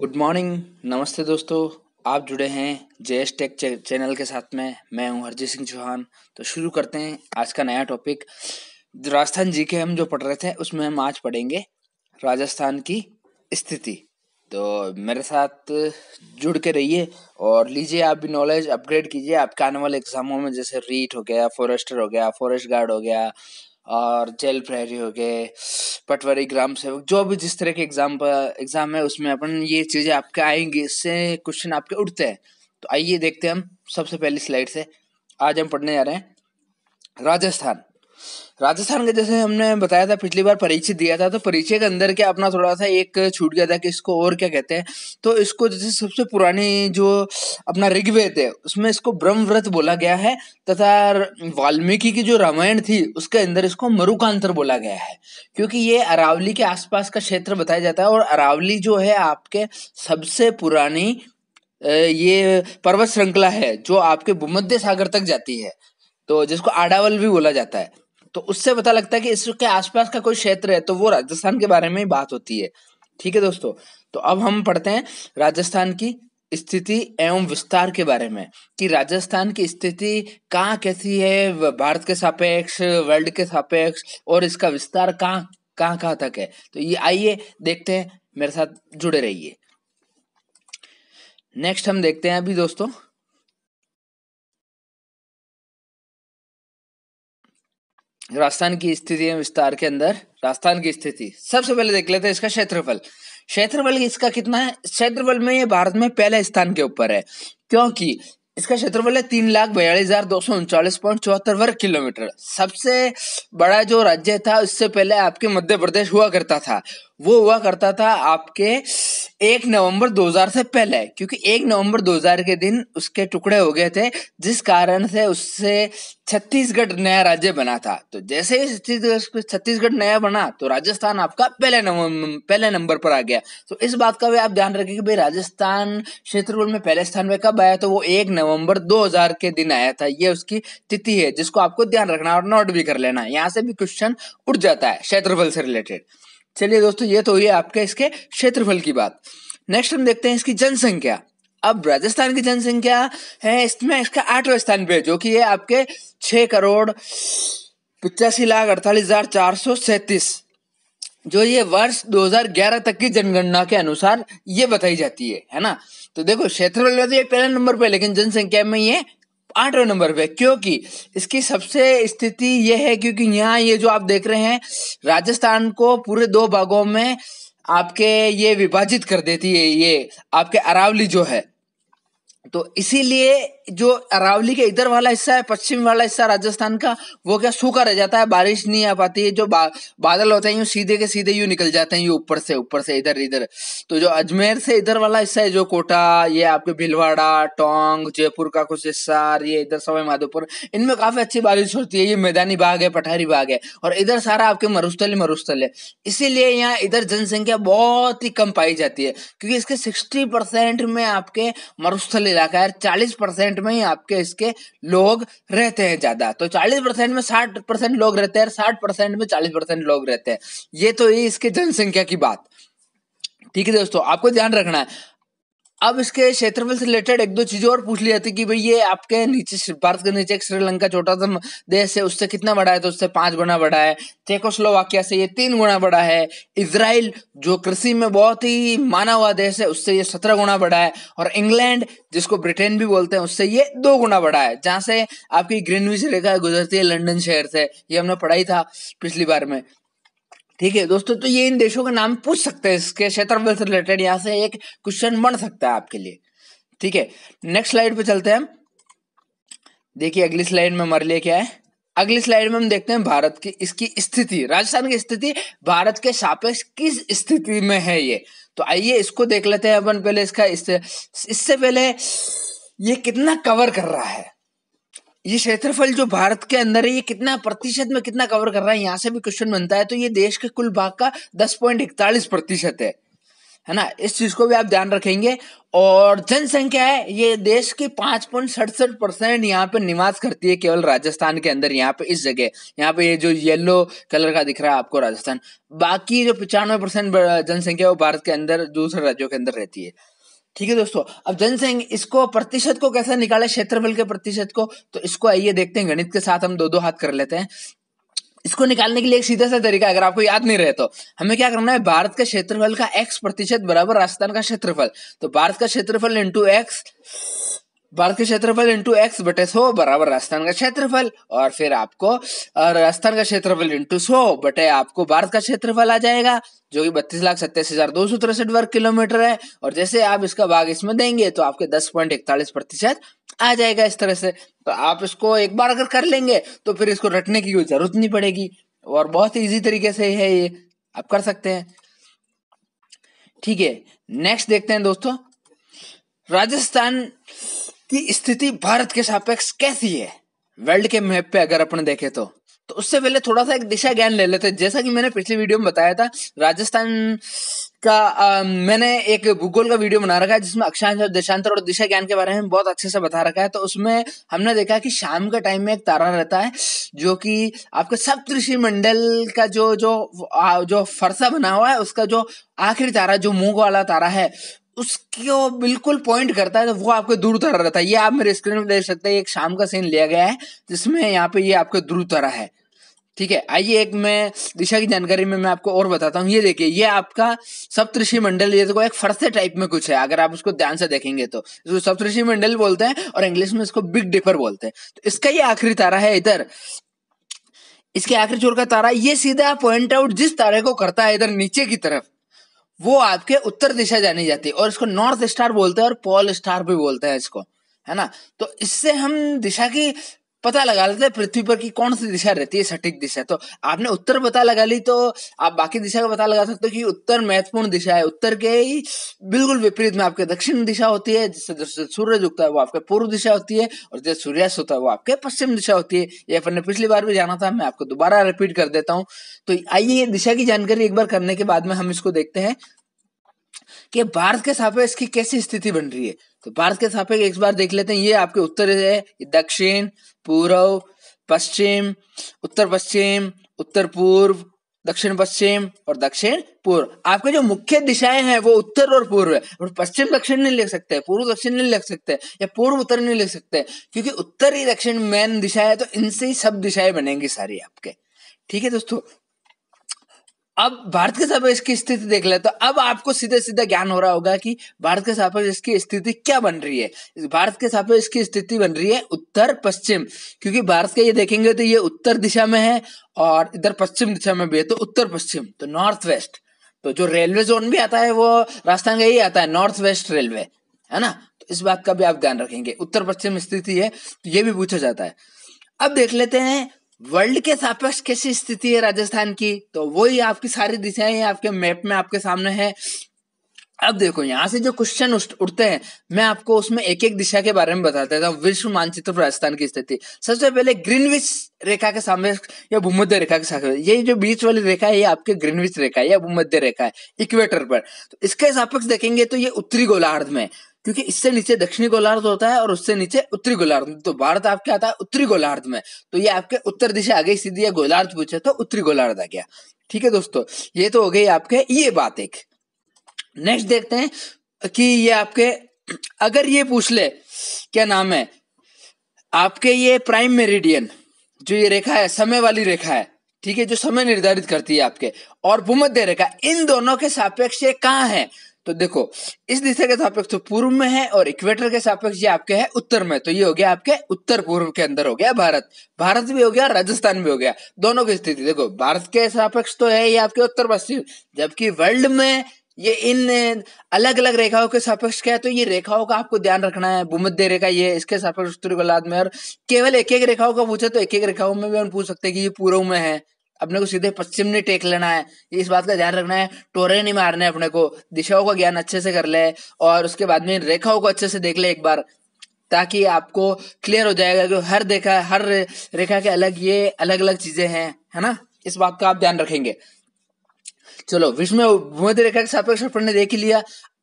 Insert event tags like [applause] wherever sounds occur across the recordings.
good morning नमस्ते दोस्तों आप जुड़े हैं जे एस टेक चैनल के साथ में मैं हूं हरजीत सिंह चौहान तो शुरू करते हैं आज का नया टॉपिक राजस्थान जी के हम जो पढ़ रहे थे उसमें हम आज पढ़ेंगे राजस्थान की स्थिति तो मेरे साथ जुड़ के रहिए और लीजिए आप भी नॉलेज अपग्रेड कीजिए आपके आने वाले एग्जामों में जैसे रीट हो गया फॉरेस्टर हो गया फॉरेस्ट गार्ड हो गया और जेल प्रहरी हो गए पटवारी ग्राम सेवक जो भी जिस तरह के एग्जाम एग्जाम है उसमें अपन ये चीज़ें आपके आएंगी इससे क्वेश्चन आपके उठते हैं तो आइए देखते हैं हम सबसे पहली स्लाइड से आज हम पढ़ने जा रहे हैं राजस्थान राजस्थान के जैसे हमने बताया था पिछली बार परिचय दिया था तो परिचय के अंदर क्या अपना थोड़ा सा एक छूट गया था कि इसको और क्या कहते हैं तो इसको जैसे सबसे पुरानी जो अपना ऋग्वेद है उसमें इसको ब्रह्मव्रत बोला गया है तथा वाल्मीकि की जो रामायण थी उसके अंदर इसको मरुकांतर बोला गया है क्योंकि ये अरावली के आसपास का क्षेत्र बताया जाता है और अरावली जो है आपके सबसे पुरानी ये पर्वत श्रृंखला है जो आपके भूमध्य सागर तक जाती है तो जिसको आडावल भी बोला जाता है तो उससे पता लगता है कि इसके आसपास का कोई क्षेत्र है तो वो राजस्थान के बारे में ही बात होती है ठीक है दोस्तों तो अब हम पढ़ते हैं राजस्थान की स्थिति एवं विस्तार के बारे में कि राजस्थान की स्थिति कहाँ कैसी है भारत के सापेक्ष वर्ल्ड के सापेक्ष और इसका विस्तार कहाँ कहाँ कहाँ तक है तो ये आइए देखते हैं मेरे साथ जुड़े रहिए नेक्स्ट हम देखते हैं अभी दोस्तों राजस्थान की स्थिति विस्तार के अंदर राजस्थान की स्थिति सबसे पहले देख लेते हैं इसका क्षेत्रफल क्षेत्रफल इसका कितना है क्षेत्रफल में ये भारत में पहले स्थान के ऊपर है क्योंकि इसका क्षेत्रफल है तीन लाख बयालीस हजार दो सौ उनचालीस पॉइंट चौहत्तर वर्ग किलोमीटर सबसे बड़ा जो राज्य था उससे पहले आपके मध्य प्रदेश हुआ करता था वो हुआ करता था आपके एक नवंबर 2000 से पहले क्योंकि एक नवंबर 2000 के दिन उसके टुकड़े हो गए थे जिस कारण से उससे छत्तीसगढ़ नया राज्य बना था तो जैसे ही छत्तीसगढ़ छत्तीसगढ़ नया बना तो राजस्थान आपका पहले नवंबर पहले नंबर पर आ गया तो इस बात का भी आप ध्यान रखें कि भाई राजस्थान क्षेत्रफल में पहले स्थान में कब आया तो वो एक नवंबर दो के दिन आया था ये उसकी तिथि है जिसको आपको ध्यान रखना और नोट भी कर लेना यहाँ से भी क्वेश्चन उठ जाता है क्षेत्रफल से रिलेटेड चलिए दोस्तों ये तो हुई आपके इसके क्षेत्रफल की बात नेक्स्ट हम देखते हैं इसकी जनसंख्या अब राजस्थान की जनसंख्या है इसमें इसका आठवें स्थान पे जो कि ये आपके छह करोड़ पचासी लाख अड़तालीस हजार चार सौ सैतीस जो ये वर्ष 2011 तक की जनगणना के अनुसार ये बताई जाती है है ना तो देखो क्षेत्रफल में तो ये पहले नंबर पे लेकिन जनसंख्या में ये आठवें नंबर पे क्योंकि इसकी सबसे स्थिति यह है क्योंकि यहाँ ये जो आप देख रहे हैं राजस्थान को पूरे दो भागों में आपके ये विभाजित कर देती है ये आपके अरावली जो है तो इसीलिए जो अरावली के इधर वाला हिस्सा है पश्चिम वाला हिस्सा राजस्थान का वो क्या सूखा रह जाता है बारिश नहीं आ पाती है जो बा, बादल होते हैं यूँ सीधे के सीधे यूँ निकल जाते हैं यूँ ऊपर से ऊपर से इधर इधर तो जो अजमेर से इधर वाला हिस्सा है जो कोटा ये आपके भीलवाड़ा टोंग जयपुर का कुछ हिस्सा ये इधर सवाई माधोपुर इनमें काफ़ी अच्छी बारिश होती है ये मैदानी बाग है पठारी बाग है और इधर सारा आपके मरुस्थल ही मरुस्थल है इसीलिए यहाँ इधर जनसंख्या बहुत ही कम पाई जाती है क्योंकि इसके सिक्सटी में आपके मरुस्थल इलाका है चालीस परसेंट में ही आपके इसके लोग रहते हैं ज्यादा तो चालीस परसेंट में साठ परसेंट लोग रहते हैं साठ परसेंट में चालीस परसेंट लोग रहते हैं ये तो ये इसके जनसंख्या की बात ठीक है दोस्तों आपको ध्यान रखना है अब इसके क्षेत्रफल से रिलेटेड एक दो चीजें और पूछ ली जाती कि भाई ये आपके नीचे भारत के नीचे श्रीलंका छोटा सा देश है उससे कितना बड़ा है तो उससे पांच गुना बड़ा है चेकोस्लोवाकिया से ये तीन गुना बड़ा है इसराइल जो कृषि में बहुत ही माना हुआ देश है उससे ये सत्रह गुना बड़ा है और इंग्लैंड जिसको ब्रिटेन भी बोलते हैं उससे ये दो गुना बड़ा है जहां से आपकी ग्रीनविच रेखा गुजरती है लंडन शहर से ये हमने पढ़ाई था पिछली बार में ठीक है दोस्तों तो ये इन देशों का नाम पूछ सकते हैं इसके क्षेत्रफल से रिलेटेड यहाँ से एक क्वेश्चन बन सकता है आपके लिए ठीक है नेक्स्ट स्लाइड पे चलते हैं हम देखिए अगली स्लाइड में हमारे लिए क्या है अगली स्लाइड में हम देखते हैं भारत की इसकी स्थिति राजस्थान की स्थिति भारत के सापेक्ष किस स्थिति में है ये तो आइए इसको देख लेते हैं अपन पहले इसका इससे इससे पहले ये कितना कवर कर रहा है ये क्षेत्रफल जो भारत के अंदर है ये कितना प्रतिशत में कितना कवर कर रहा है यहाँ से भी क्वेश्चन बनता है तो ये देश के कुल भाग का दस पॉइंट इकतालीस प्रतिशत है है ना इस चीज को भी आप ध्यान रखेंगे और जनसंख्या है ये देश के पांच पॉइंट सड़सठ परसेंट यहाँ पे निवास करती है केवल राजस्थान के अंदर यहाँ पे इस जगह यहाँ पे ये जो येलो कलर का दिख रहा है आपको राजस्थान बाकी जो पचानवे परसेंट जनसंख्या वो भारत के अंदर दूसरे राज्यों के अंदर रहती है ठीक है दोस्तों अब जनसंघ इसको प्रतिशत को कैसे निकाले क्षेत्रफल के प्रतिशत को तो इसको आइए देखते हैं गणित के साथ हम दो दो हाथ कर लेते हैं इसको निकालने के लिए एक सीधा सा तरीका अगर आपको याद नहीं रहे तो हमें क्या करना है भारत का क्षेत्रफल का एक्स प्रतिशत बराबर राजस्थान का क्षेत्रफल तो भारत का क्षेत्रफल इंटू एक्स भारत के क्षेत्रफल इंटू एक्स बटे सो बराबर राजस्थान का क्षेत्रफल और फिर आपको राजस्थान का क्षेत्रफल इंटू सो बटे आपको भारत का क्षेत्रफल आ जाएगा जो कि बत्तीस लाख सत्ताईस हजार दो सौ तिरसठ वर्ग किलोमीटर है और जैसे आप इसका भाग इसमें देंगे तो आपके दस पॉइंट इकतालीस प्रतिशत आ जाएगा इस तरह से तो आप इसको एक बार अगर कर लेंगे तो फिर इसको रटने की कोई जरूरत नहीं पड़ेगी और बहुत ही ईजी तरीके से है ये आप कर सकते हैं ठीक है नेक्स्ट देखते हैं दोस्तों राजस्थान कि स्थिति भारत के सापेक्ष कैसी है वर्ल्ड के मैप पे अगर अपन देखें तो तो उससे पहले थोड़ा सा एक दिशा ज्ञान ले लेते हैं जैसा कि मैंने पिछले वीडियो में बताया था राजस्थान का आ, मैंने एक भूगोल का वीडियो बना रखा है जिसमें अक्षांश और देशांतर और दिशा ज्ञान के बारे में बहुत अच्छे से बता रखा है तो उसमें हमने देखा कि शाम के टाइम में एक तारा रहता है जो कि आपके सप्तऋषि मंडल का जो जो जो फरसा बना हुआ है उसका जो आखिरी तारा जो मुंह वाला तारा है उसको बिल्कुल पॉइंट करता है तो वो आपको दूर उतर रहता है ये आप मेरे स्क्रीन में देख सकते हैं एक शाम का सीन लिया गया है जिसमें यहाँ पे ये आपको दूर उतरा है ठीक है आइए एक मैं दिशा की जानकारी में मैं आपको और बताता हूँ ये देखिए ये आपका सप्तषि मंडल ये देखो तो एक फरसे टाइप में कुछ है अगर आप उसको ध्यान से देखेंगे तो इसको सप्तषि मंडल बोलते हैं और इंग्लिश में इसको बिग डिपर बोलते हैं तो इसका ये आखिरी तारा है इधर इसके आखिरी चोर का तारा ये सीधा पॉइंट आउट जिस तारे को करता है इधर नीचे की तरफ वो आपके उत्तर दिशा जानी जाती है और इसको नॉर्थ स्टार बोलते हैं और पोल स्टार भी बोलते हैं इसको है ना तो इससे हम दिशा की पता लगा लेते हैं पृथ्वी पर की कौन सी दिशा रहती है सटीक दिशा तो आपने उत्तर पता लगा ली तो आप बाकी दिशा का पता लगा सकते हो कि उत्तर महत्वपूर्ण दिशा है उत्तर के ही बिल्कुल विपरीत में आपके दक्षिण दिशा होती है जिससे सूरज उगता है वो आपके पूर्व दिशा होती है और जैसे सूर्यास्त होता है वो आपके पश्चिम दिशा होती है ये अपन ने पिछली बार भी जाना था मैं आपको दोबारा रिपीट कर देता हूँ तो आइए ये दिशा की जानकारी एक बार करने के बाद में हम इसको देखते हैं कि भारत के साथ इसकी कैसी स्थिति बन रही है तो भारत के सापेक्ष एक बार देख लेते हैं ये आपके उत्तर है दक्षिण पूर्व पश्चिम उत्तर पश्चिम उत्तर पूर्व दक्षिण पश्चिम और दक्षिण पूर्व आपके जो मुख्य दिशाएं हैं वो उत्तर और पूर्व है और पश्चिम दक्षिण नहीं लिख सकते पूर्व दक्षिण नहीं लिख सकते या पूर्व उत्तर नहीं लिख सकते क्योंकि उत्तर ही दक्षिण मेन दिशा है तो इनसे ही सब दिशाएं बनेंगी सारी आपके ठीक है दोस्तों अब भारत के सापेक्ष की स्थिति देख ले तो अब आपको सीधे सीधा ज्ञान हो रहा होगा कि भारत के सापेक्ष इसकी स्थिति क्या बन रही है भारत के सापेक्ष इसकी स्थिति बन रही है उत्तर पश्चिम क्योंकि भारत के ये देखेंगे तो ये उत्तर दिशा में है और इधर पश्चिम दिशा में भी है तो उत्तर पश्चिम तो नॉर्थ वेस्ट तो जो रेलवे जोन भी आता है वो राजस्थान का ही आता है नॉर्थ वेस्ट रेलवे है ना तो इस बात का भी आप ध्यान रखेंगे उत्तर पश्चिम स्थिति है तो ये भी पूछा जाता है अब देख लेते हैं वर्ल्ड के सापेक्ष कैसी स्थिति है राजस्थान की तो वही आपकी सारी दिशाएं आपके मैप में आपके सामने है अब देखो यहाँ से जो क्वेश्चन उठते हैं मैं आपको उसमें एक एक दिशा के बारे में बताता हूँ विश्व मानचित्र राजस्थान की स्थिति सबसे पहले ग्रीनविच रेखा के सामने या भूमध्य रेखा के सामने ये जो बीच वाली रेखा है ये आपके ग्रीनविच रेखा है या भूमध्य रेखा है इक्वेटर पर तो इसके सापेक्ष देखेंगे तो ये उत्तरी गोलार्ध में क्योंकि इससे नीचे दक्षिणी गोलार्ध होता है और उससे नीचे उत्तरी गोलार्ध तो भारत आपके आता है उत्तरी गोलार्ध में तो ये आपके उत्तर दिशा आ गई सीधी या गोलार्ध पूछे तो उत्तरी गोलार्ध आ गया ठीक है दोस्तों ये तो हो गई आपके ये बात एक नेक्स्ट देखते हैं कि ये आपके अगर ये पूछ ले क्या नाम है आपके ये प्राइम मेरिडियन जो ये रेखा है समय वाली रेखा है ठीक है जो समय निर्धारित करती है आपके और भूमध्य रेखा इन दोनों के सापेक्ष कहाँ है तो देखो इस दिशा के सापेक्ष तो पूर्व में है और इक्वेटर के सापेक्ष ये आपके है उत्तर में तो ये हो गया आपके उत्तर पूर्व के अंदर हो गया भारत भारत भी हो गया राजस्थान भी हो गया दोनों की स्थिति देखो भारत के सापेक्ष तो है ये आपके उत्तर पश्चिम जबकि वर्ल्ड में ये इन अलग अलग रेखाओं के सापेक्ष क्या है तो ये रेखाओं का आपको ध्यान रखना है भूमध्य रेखा ये इसके सापेक्ष उत्तरी गोलाद में और केवल एक एक रेखाओं का पूछे तो एक एक रेखाओं में भी हम पूछ सकते हैं कि ये पूर्व में है अपने को सीधे पश्चिम नहीं टेक लेना है इस बात का ध्यान रखना है टोरे नहीं मारने अपने को दिशाओं का ज्ञान अच्छे से कर ले और उसके बाद में रेखाओं को अच्छे से देख ले एक बार ताकि आपको क्लियर हो जाएगा कि हर देखा हर रेखा के अलग ये अलग अलग चीजें हैं है ना इस बात का आप ध्यान रखेंगे चलो विश्व में भूमध्य रेखा के सापेक्ष पढ़ने ने देख लिया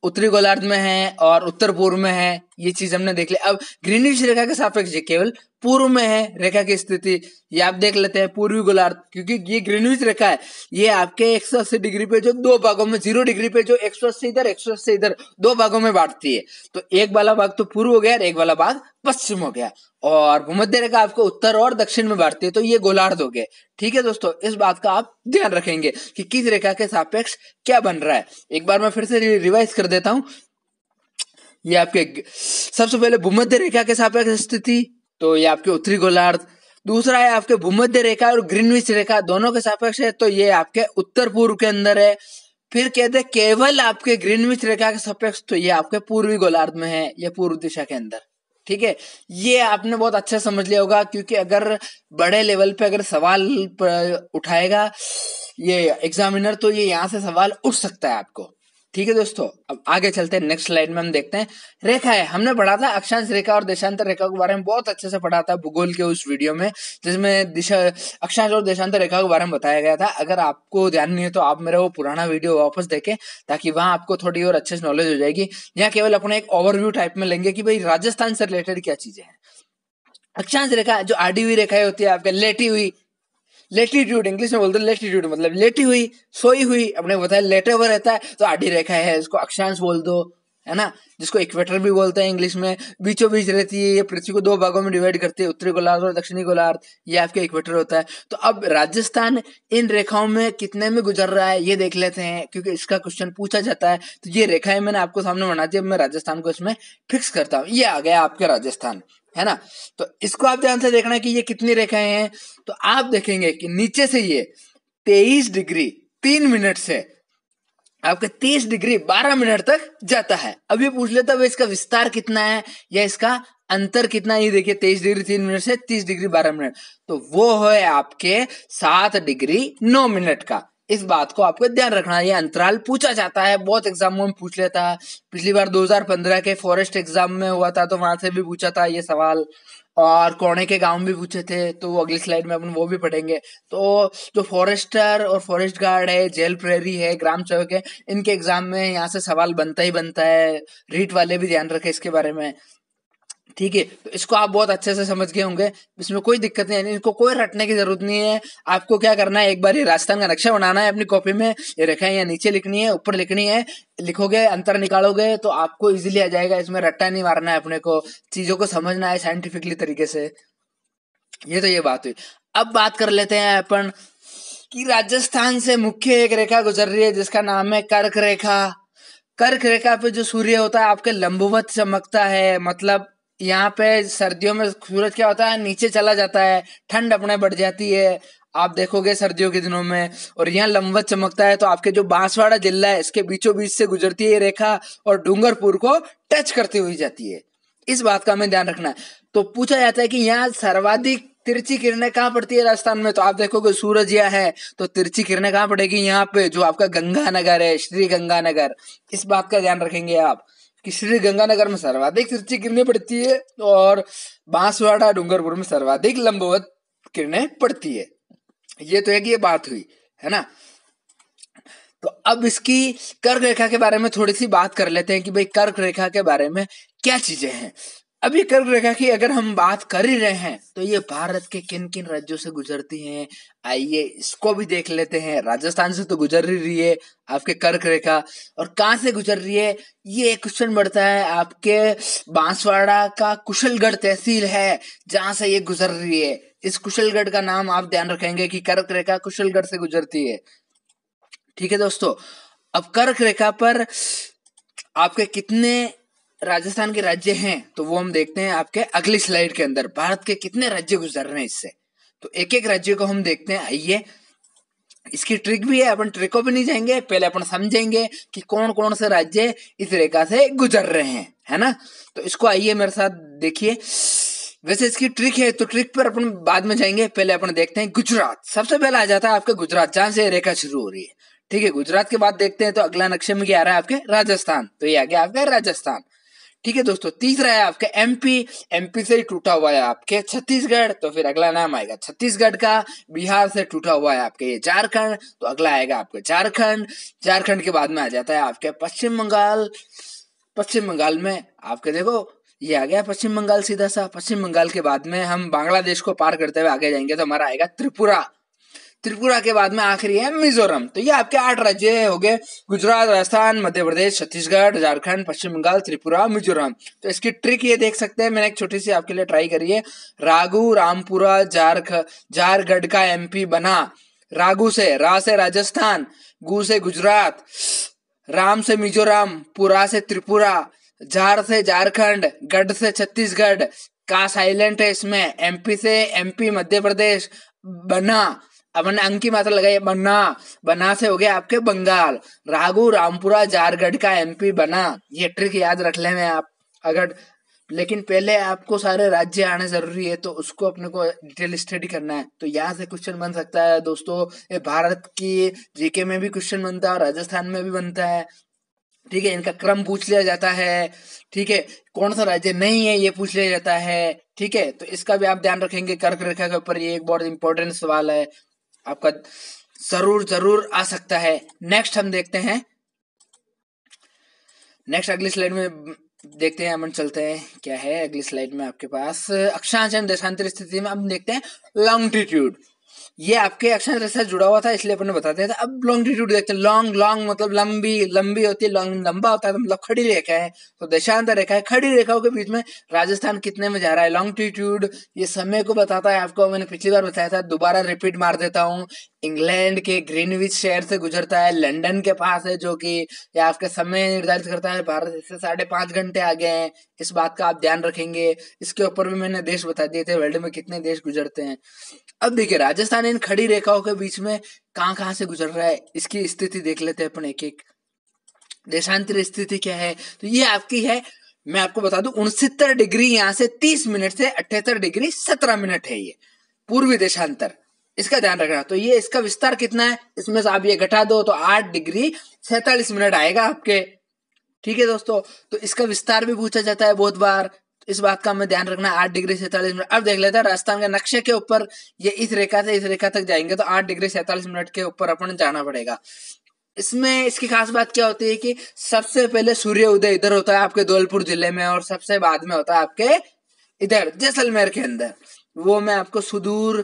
उत्तरी गोलार्ध में है और उत्तर पूर्व में है ये चीज हमने देख लिया अब ग्रीनिश रेखा के सापेक्ष केवल पूर्व में है रेखा की स्थिति ये आप देख लेते हैं पूर्वी गोलार्ध क्योंकि ये ग्रीनविच रेखा है ये आपके 180 डिग्री पे जो दो भागों में जीरो डिग्री पे जो 180 इधर 180 इधर दो भागों में बांटती है तो एक वाला भाग तो पूर्व हो गया एक वाला भाग पश्चिम हो गया और भूमध्य रेखा आपको उत्तर और दक्षिण में बांटती है तो ये गोलार्ध हो गया ठीक है दोस्तों इस बात का आप ध्यान रखेंगे कि किस रेखा के सापेक्ष क्या बन रहा है एक बार मैं फिर से रिवाइज कर देता हूँ ये आपके सबसे पहले भूमध्य रेखा के सापेक्ष स्थिति तो ये आपके उत्तरी गोलार्ध दूसरा है आपके भूमध्य रेखा और ग्रीनविच रेखा दोनों के सापेक्ष है तो ये आपके उत्तर पूर्व के अंदर है फिर कहते केवल आपके ग्रीनविच रेखा के सापेक्ष तो ये आपके पूर्वी गोलार्ध में है या पूर्व दिशा के अंदर ठीक है ये आपने बहुत अच्छा समझ लिया होगा क्योंकि अगर बड़े लेवल पे अगर सवाल उठाएगा ये एग्जामिनर तो ये यहाँ से सवाल उठ सकता है आपको ठीक है दोस्तों अब आगे चलते हैं नेक्स्ट स्लाइड में हम देखते हैं रेखा है हमने पढ़ा था अक्षांश रेखा और देशांतर रेखा के बारे में बहुत अच्छे से पढ़ा था भूगोल के उस वीडियो में जिसमें दिशा अक्षांश और देशांतर रेखा के बारे में बताया गया था अगर आपको ध्यान नहीं है तो आप मेरा वो पुराना वीडियो वापस देखें ताकि वहां आपको थोड़ी और अच्छे से नॉलेज हो जाएगी यहाँ केवल अपने एक ओवरव्यू टाइप में लेंगे कि भाई राजस्थान से रिलेटेड क्या चीजें हैं अक्षांश रेखा जो आड़ी हुई रेखाएं होती है आपके लेटी हुई लेटीट्यूड इंग्लिश में बोलते हैं लेटीट्यूड मतलब लेटी हुई सोई हुई अपने बताया लेटे हुआ रहता है तो आधी रेखा है इसको अक्षांश बोल दो है ना जिसको इक्वेटर भी बोलते हैं इंग्लिश में बीचों बीच रहती है ये पृथ्वी को दो भागों में डिवाइड करती है उत्तरी गोलार्ध और दक्षिणी गोलार्ध ये आपका इक्वेटर होता है तो अब राजस्थान इन रेखाओं में कितने में गुजर रहा है ये देख लेते हैं क्योंकि इसका क्वेश्चन पूछा जाता है तो ये रेखाएं मैंने आपको सामने बना दी अब मैं राजस्थान को इसमें फिक्स करता हूँ ये आ गया आपके राजस्थान है ना तो इसको आप ध्यान से देखना कि ये कितनी रेखाएं हैं तो आप देखेंगे कि नीचे से ये तेईस डिग्री तीन मिनट से आपके 30 डिग्री 12 मिनट तक जाता है अब ये पूछ लेता है इसका विस्तार कितना है या इसका अंतर कितना ये देखिए 23 डिग्री तीन मिनट से 30 डिग्री 12 मिनट तो वो है आपके सात डिग्री नौ मिनट का इस बात को आपको ध्यान रखना है अंतराल पूछा जाता है बहुत एग्जामों में पूछ लेता है पिछली बार 2015 के फॉरेस्ट एग्जाम में हुआ था तो वहां से भी पूछा था ये सवाल और कोने के गांव भी पूछे थे तो अगली स्लाइड में अपन वो भी पढ़ेंगे तो जो फॉरेस्टर और फॉरेस्ट गार्ड है जेल प्रेरी है ग्राम सेवक है इनके एग्जाम में यहाँ से सवाल बनता ही बनता है रीट वाले भी ध्यान रखे इसके बारे में ठीक है तो इसको आप बहुत अच्छे से समझ गए होंगे इसमें कोई दिक्कत नहीं है इसको कोई रटने की जरूरत नहीं है आपको क्या करना है एक बार ये राजस्थान का नक्शा बनाना है अपनी कॉपी में ये रेखा यहाँ नीचे लिखनी है ऊपर लिखनी है लिखोगे अंतर निकालोगे तो आपको इजीली आ जाएगा इसमें रट्टा नहीं मारना है अपने को चीजों को समझना है साइंटिफिकली तरीके से ये तो ये बात हुई अब बात कर लेते हैं अपन की राजस्थान से मुख्य एक रेखा गुजर रही है जिसका नाम है कर्क रेखा कर्क रेखा पे जो सूर्य होता है आपके लंबवत चमकता है मतलब यहाँ पे सर्दियों में सूरज क्या होता है नीचे चला जाता है ठंड अपने बढ़ जाती है आप देखोगे सर्दियों के दिनों में और यहाँ लंबवत चमकता है तो आपके जो बांसवाड़ा जिला है इसके बीचों बीच से गुजरती है ये रेखा और डूंगरपुर को टच करती हुई जाती है इस बात का हमें ध्यान रखना है तो पूछा जाता है कि यहाँ सर्वाधिक तिरछी किरणें कहाँ पड़ती है राजस्थान में तो आप देखोगे सूरज यह है तो तिरछी किरणें कहाँ पड़ेगी यहाँ पे जो आपका गंगानगर है श्री गंगानगर इस बात का ध्यान रखेंगे आप कि श्री गंगानगर में सर्वाधिक सिर्ची किरणें पड़ती है और बांसवाड़ा डूंगरपुर में सर्वाधिक लंबवत किरणें पड़ती है ये तो एक ये बात हुई है ना तो अब इसकी कर्क रेखा के बारे में थोड़ी सी बात कर लेते हैं कि भाई कर्क रेखा के बारे में क्या चीजें हैं अभी कर रेखा कि अगर हम बात कर ही रहे हैं तो ये भारत के किन किन राज्यों से गुजरती है आइए इसको भी देख लेते हैं राजस्थान से तो गुजर ही रही है आपके कर्क रेखा और कहाँ से गुजर रही है ये क्वेश्चन बढ़ता है आपके बांसवाड़ा का कुशलगढ़ तहसील है जहां से ये गुजर रही है इस कुशलगढ़ का नाम आप ध्यान रखेंगे कि कर्क रेखा कुशलगढ़ से गुजरती है ठीक है दोस्तों अब कर्क रेखा पर आपके कितने राजस्थान के राज्य हैं तो वो हम देखते हैं आपके अगली स्लाइड के अंदर भारत के कितने राज्य गुजर रहे हैं इससे तो एक एक राज्य को हम देखते हैं आइए इसकी ट्रिक भी है अपन ट्रिकों भी नहीं जाएंगे पहले अपन समझेंगे कि कौन कौन से राज्य इस रेखा से गुजर रहे हैं है ना तो इसको आइए मेरे साथ देखिए वैसे इसकी ट्रिक है तो ट्रिक पर अपन बाद में जाएंगे पहले अपन देखते हैं गुजरात सबसे पहले आ जाता है आपके गुजरात जहां से रेखा शुरू हो रही है ठीक है गुजरात के बाद देखते हैं तो अगला नक्शे में क्या आ रहा है आपके राजस्थान तो ये आ गया आपका राजस्थान ठीक है दोस्तों तीसरा है आपका एमपी एमपी से ही टूटा हुआ है आपके छत्तीसगढ़ तो फिर अगला नाम आएगा छत्तीसगढ़ का बिहार से टूटा हुआ है आपके ये झारखंड तो अगला आएगा आपके झारखंड झारखंड के बाद में आ जाता है आपके पश्चिम बंगाल पश्चिम बंगाल में आपके देखो ये आ गया पश्चिम बंगाल सीधा सा पश्चिम बंगाल के बाद में हम बांग्लादेश को पार करते हुए आगे जाएंगे तो हमारा आएगा त्रिपुरा त्रिपुरा के बाद में आखिरी है मिजोरम तो ये आपके आठ राज्य हो गए गुजरात राजस्थान मध्य प्रदेश छत्तीसगढ़ झारखंड पश्चिम बंगाल त्रिपुरा मिजोरम तो इसकी ट्रिक ये देख सकते हैं मैंने एक छोटी सी आपके लिए ट्राई करी है रागु रामपुरा झारख झारगढ़ का एम बना रागु से रा से राजस्थान गु से गुजरात राम से मिजोरम पुरा से त्रिपुरा झार से झारखंड गढ़ से छत्तीसगढ़ का साइलेंट है इसमें एमपी से एमपी मध्य प्रदेश बना अपन अंक की मात्रा लगाई बना बना से हो गया आपके बंगाल राघु रामपुरा झारगढ़ का एमपी बना ये ट्रिक याद रख ले आप अगर लेकिन पहले आपको सारे राज्य आने जरूरी है तो उसको अपने को डिटेल स्टडी करना है तो यहाँ से क्वेश्चन बन सकता है दोस्तों ये भारत की जीके में भी क्वेश्चन बनता है और राजस्थान में भी बनता है ठीक है इनका क्रम पूछ लिया जाता है ठीक है कौन सा राज्य नहीं है ये पूछ लिया जाता है ठीक है तो इसका भी आप ध्यान रखेंगे कर्क रेखा के ऊपर ये एक बहुत इंपॉर्टेंट सवाल है आपका जरूर जरूर आ सकता है नेक्स्ट हम देखते हैं नेक्स्ट अगली स्लाइड में देखते हैं हम चलते हैं क्या है अगली स्लाइड में आपके पास अक्षांश देशांतर स्थिति में हम देखते हैं लॉन्गिट्यूड ये आपके एक्शन से जुड़ा हुआ था इसलिए अपने बताते थे अब लॉन्गिट्यूड देखते हैं लॉन्ग लॉन्ग मतलब लंबी लंबी होती है लॉन्ग लंबा होता है मतलब खड़ी रेखा है तो देशांतर रेखा है खड़ी रेखाओं के बीच में राजस्थान कितने में जा रहा है लॉन्गिट्यूड ये समय को बताता है आपको मैंने पिछली बार बताया था दोबारा रिपीट मार देता हूँ इंग्लैंड के ग्रीनविच शहर से गुजरता है लंडन के पास है जो कि या आपके समय निर्धारित करता है भारत इससे साढ़े पांच घंटे आगे हैं इस बात का आप ध्यान रखेंगे इसके ऊपर भी मैंने देश बता दिए थे वर्ल्ड में कितने देश गुजरते हैं अब देखिए राजस्थान इन खड़ी रेखाओं के बीच में कहाँ कहाँ से गुजर रहा है इसकी स्थिति देख लेते हैं अपन एक एक देशांतर स्थिति क्या है तो ये आपकी है मैं आपको बता दू उनसत्तर डिग्री यहाँ से तीस मिनट से अठहत्तर डिग्री सत्रह मिनट है ये पूर्वी देशांतर इसका ध्यान रखना तो ये इसका विस्तार कितना है इसमें से आप ये घटा दो तो आठ डिग्री सैतालीस मिनट आएगा आपके ठीक है दोस्तों तो इसका विस्तार भी पूछा जाता है बहुत बार इस बात का हमें ध्यान रखना आठ डिग्री सैतालीस मिनट अब देख लेते हैं राजस्थान के नक्शे के ऊपर ये इस रेखा से इस रेखा तक जाएंगे तो आठ डिग्री सैतालीस मिनट के ऊपर अपन जाना पड़ेगा इसमें इसकी खास बात क्या होती है कि सबसे पहले सूर्य उदय इधर होता है आपके धौलपुर जिले में और सबसे बाद में होता है आपके इधर जैसलमेर के अंदर वो मैं आपको सुदूर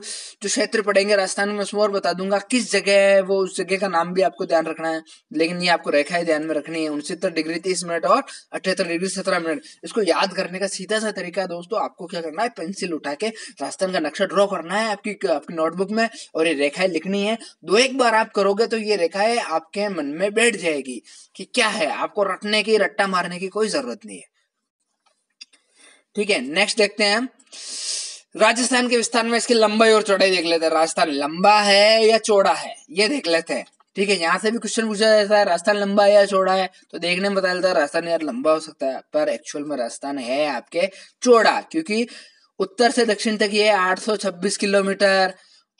जो क्षेत्र पड़ेंगे राजस्थान में उसमें और बता दूंगा किस जगह है वो उस जगह का नाम भी आपको ध्यान रखना है लेकिन ये आपको रेखा ध्यान में रखनी है उनसत्तर डिग्री तीस मिनट और अठहत्तर डिग्री सत्रह मिनट इसको याद करने का सीधा सा तरीका है दोस्तों आपको क्या करना है पेंसिल उठा के राजस्थान का नक्शा ड्रॉ करना है आपकी आपकी नोटबुक में और ये रेखाएं लिखनी है दो एक बार आप करोगे तो ये रेखाएं आपके मन में बैठ जाएगी कि क्या है आपको रटने की रट्टा मारने की कोई जरूरत नहीं है ठीक है नेक्स्ट देखते हैं हम राजस्थान के विस्तार में इसकी लंबाई और चौड़ाई देख लेते हैं राजस्थान लंबा है या चौड़ा है ये देख लेते हैं ठीक है यहाँ से भी क्वेश्चन पूछा जाता है राजस्थान लंबा है या चौड़ा है तो देखने में बता देता है राजस्थान यार लंबा हो सकता है पर एक्चुअल में राजस्थान है आपके चौड़ा क्योंकि उत्तर से दक्षिण तक ये आठ किलोमीटर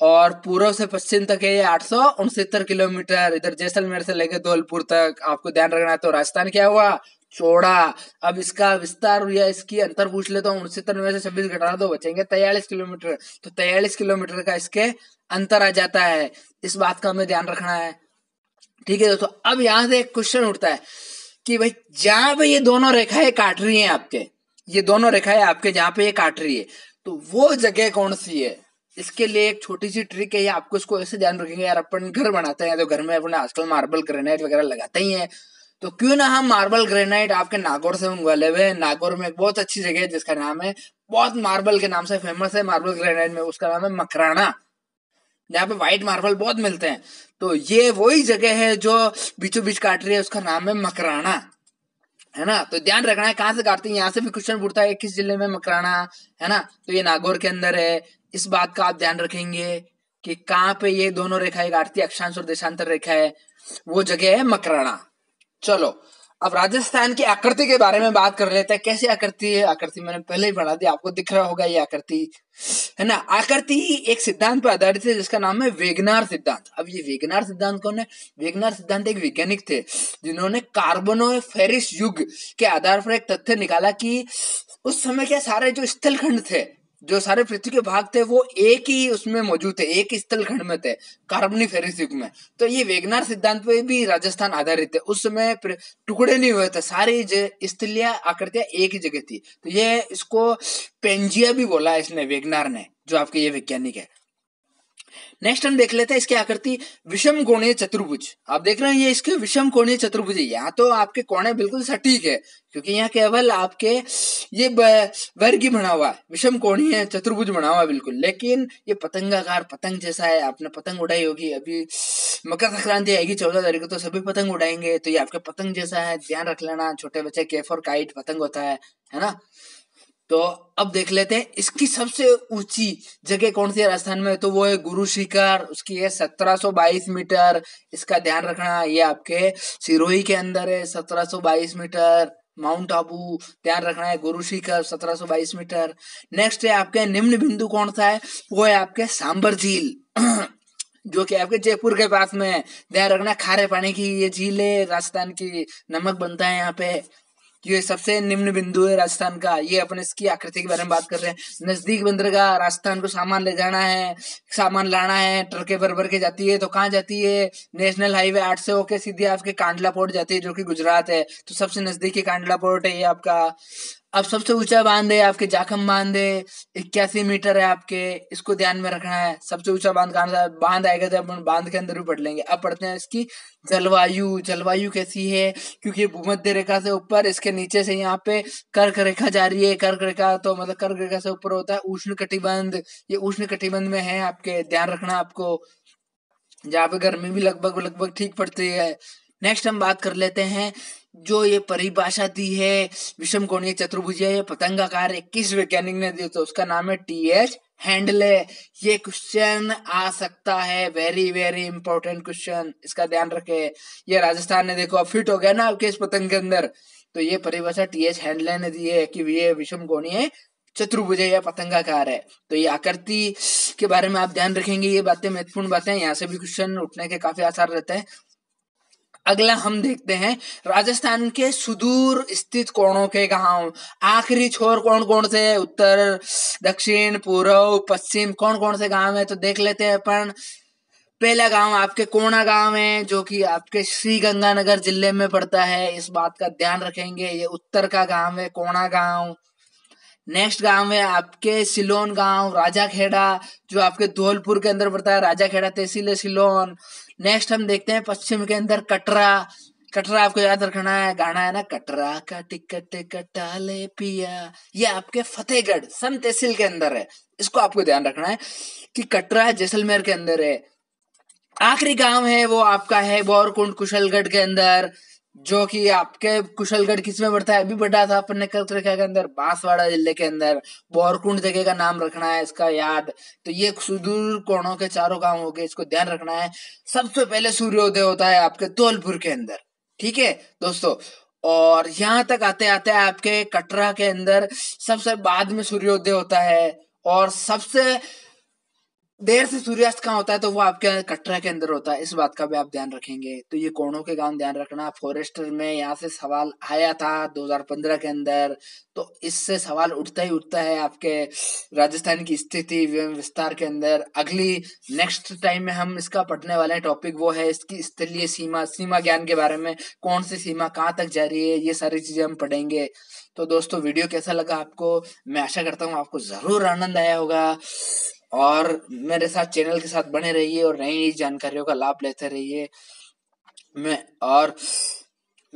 और पूर्व से पश्चिम तक है ये आठ किलोमीटर इधर जैसलमेर से लेके धौलपुर तक आपको ध्यान रखना है तो राजस्थान क्या हुआ चौड़ा अब इसका विस्तार या इसकी अंतर पूछ लेता तो हूँ उनसे में से छब्बीस घटाना तो बचेंगे तैयलीस किलोमीटर तो तैयलीस किलोमीटर का इसके अंतर आ जाता है इस बात का हमें ध्यान रखना है ठीक है दोस्तों अब यहाँ से एक क्वेश्चन उठता है कि भाई जहां पे ये दोनों रेखाएं काट रही हैं आपके ये दोनों रेखाएं आपके जहां पे ये काट रही है तो वो जगह कौन सी है इसके लिए एक छोटी सी ट्रिक है आपको इसको ऐसे ध्यान रखेंगे यार अपन घर बनाते हैं तो घर में अपने आजकल मार्बल ग्रेनाइट वगैरह लगाते ही हैं तो क्यों ना हम मार्बल ग्रेनाइट आपके नागौर से मंगवा हुए नागौर में एक बहुत अच्छी जगह है जिसका नाम है बहुत मार्बल के नाम से फेमस है मार्बल ग्रेनाइट में उसका नाम है मकराना जहाँ पे व्हाइट मार्बल बहुत मिलते हैं तो ये वही जगह है जो बीचों बीच काट रही है उसका नाम है मकराना है ना तो ध्यान रखना है कहाँ से काटते हैं यहाँ से भी क्वेश्चन पूछता है किस जिले में मकराना है ना तो ये नागौर के अंदर है इस बात का आप ध्यान रखेंगे कि कहाँ पे ये दोनों रेखाएं काटती है अक्षांश और देशांतर रेखा है वो जगह है मकराना चलो अब राजस्थान की आकृति के बारे में बात कर लेते हैं कैसी आकृति है आकृति मैंने पहले ही पढ़ा दी आपको दिख रहा होगा ये आकृति है ना आकृति एक सिद्धांत पर आधारित है जिसका नाम है वेगनार सिद्धांत अब ये वेगनार सिद्धांत कौन है वेगनार सिद्धांत एक वैज्ञानिक थे जिन्होंने फेरिस युग के आधार पर एक तथ्य निकाला कि उस समय के सारे जो स्थलखंड थे जो सारे पृथ्वी के भाग थे वो एक ही उसमें मौजूद थे एक ही खंड में थे कार्बनी युग में तो ये वेगनार सिद्धांत पे भी राजस्थान आधारित है उस समय टुकड़े नहीं हुए थे सारी स्थलीय आकृतियां एक ही जगह थी तो ये इसको पेंजिया भी बोला इसने वेगनार ने जो आपके ये वैज्ञानिक है नेक्स्ट हम देख लेते हैं इसकी आकृति विषम कोणीय चतुर्भुज आप देख रहे हैं ये इसके विषम कोणीय चतुर्भुज है यहाँ तो आपके कोणे बिल्कुल सटीक है क्योंकि यहाँ केवल आपके ये वर्ग बना हुआ है विषम कोणीय चतुर्भुज बना हुआ बिल्कुल लेकिन ये पतंगाकार पतंग जैसा है आपने पतंग उड़ाई होगी अभी मकर संक्रांति आएगी चौदह तारीख को तो सभी पतंग उड़ाएंगे तो ये आपके पतंग जैसा है ध्यान रख लेना छोटे बच्चे केफ और काइट पतंग होता है है ना तो अब देख लेते हैं इसकी सबसे ऊंची जगह कौन सी है राजस्थान में तो वो है गुरु शिखर उसकी है 1722 मीटर इसका ध्यान रखना ये आपके सिरोही के अंदर है 1722 मीटर माउंट आबू ध्यान रखना है गुरु शिखर 1722 मीटर नेक्स्ट है आपके निम्न बिंदु कौन सा है वो है आपके सांबर झील [clears throat] जो कि आपके जयपुर के पास में है ध्यान रखना खारे पानी की ये झील है राजस्थान की नमक बनता है यहाँ पे ये सबसे निम्न बिंदु है राजस्थान का ये अपन इसकी आकृति के बारे में बात कर रहे हैं नजदीक बंदरगाह राजस्थान को सामान ले जाना है सामान लाना है ट्रके भर भर के जाती है तो कहाँ जाती है नेशनल हाईवे आठ से होके सीधे आपके कांडला पोर्ट जाती है जो कि गुजरात है तो सबसे नजदीकी कांडला पोर्ट है ये आपका अब सबसे ऊंचा बांध है आपके जाखम बांध है इक्यासी मीटर है आपके इसको ध्यान में रखना है सबसे ऊंचा बांध कहा सा बांध आएगा जब हम बांध के अंदर भी पढ़ लेंगे अब पढ़ते हैं इसकी जलवायु जलवायु कैसी है क्योंकि भूमध्य रेखा से ऊपर इसके नीचे से यहाँ पे कर्क रेखा जा रही है कर्क रेखा तो मतलब कर्क रेखा से ऊपर होता है उष्ण कटिबंध ये उष्ण कटिबंध में है आपके ध्यान रखना आपको जहाँ पे गर्मी भी लगभग लगभग ठीक पड़ती है नेक्स्ट हम बात कर लेते हैं जो ये परिभाषा दी है विषम कोणीय चतुर्भुज ये पतंगाकार किस वैज्ञानिक ने दी तो उसका नाम है टी एच हैंडले ये क्वेश्चन आ सकता है वेरी वेरी इंपॉर्टेंट क्वेश्चन इसका ध्यान रखे ये राजस्थान ने देखो अब फिट हो गया ना आपके इस पतंग के अंदर तो ये परिभाषा टी एच हैंडले ने दी है कि ये विषम कोणीय चतुर्भुज या पतंगाकार है तो ये आकृति के बारे में आप ध्यान रखेंगे ये बातें महत्वपूर्ण बातें यहाँ से भी क्वेश्चन उठने के काफी आसार रहते हैं अगला हम देखते हैं राजस्थान के सुदूर स्थित कोणों के गांव आखिरी छोर कौन कौन से उत्तर दक्षिण पूर्व पश्चिम कौन कौन से गांव है तो देख लेते हैं अपन पहला गांव आपके कोणा गांव है जो कि आपके श्री गंगानगर जिले में पड़ता है इस बात का ध्यान रखेंगे ये उत्तर का गांव है कोणा गांव नेक्स्ट गांव है आपके सिलोन गांव राजा खेड़ा जो आपके धौलपुर के अंदर पड़ता है राजा खेड़ा तहसील है सिलोन नेक्स्ट हम देखते हैं पश्चिम के अंदर कटरा कटरा आपको याद रखना है गाना है ना कटरा का टिकट ले पिया ये आपके फतेहगढ़ सन तहसील के अंदर है इसको आपको ध्यान रखना है कि कटरा जैसलमेर के अंदर है आखिरी गांव है वो आपका है बौरकुंड कुशलगढ़ के अंदर जो कि आपके कुशलगढ़ किसमें पड़ता है अभी बड़ा था अपन ने कल तो रखा के अंदर बांसवाड़ा जिले के अंदर बोरकुंड जगह का नाम रखना है इसका याद तो ये सुदूर कोणों के चारों गांव हो गए इसको ध्यान रखना है सबसे पहले सूर्योदय होता है आपके धौलपुर के अंदर ठीक है दोस्तों और यहाँ तक आते आते आपके कटरा के अंदर सबसे बाद में सूर्योदय होता है और सबसे देर से सूर्यास्त कहाँ होता है तो वो आपके कटरा के अंदर होता है इस बात का भी आप ध्यान रखेंगे तो ये कोणों के कारण ध्यान रखना फॉरेस्टर में यहाँ से सवाल आया था 2015 के अंदर तो इससे सवाल उठता ही उठता है आपके राजस्थान की स्थिति विस्तार के अंदर अगली नेक्स्ट टाइम में हम इसका पढ़ने वाले टॉपिक वो है इसकी स्थलीय सीमा सीमा ज्ञान के बारे में कौन सी सीमा कहाँ तक जा रही है ये सारी चीजें हम पढ़ेंगे तो दोस्तों वीडियो कैसा लगा आपको मैं आशा करता हूँ आपको जरूर आनंद आया होगा और मेरे साथ चैनल के साथ बने रहिए और नई नई जानकारियों का लाभ लेते रहिए मैं और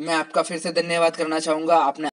मैं आपका फिर से धन्यवाद करना चाहूंगा आपने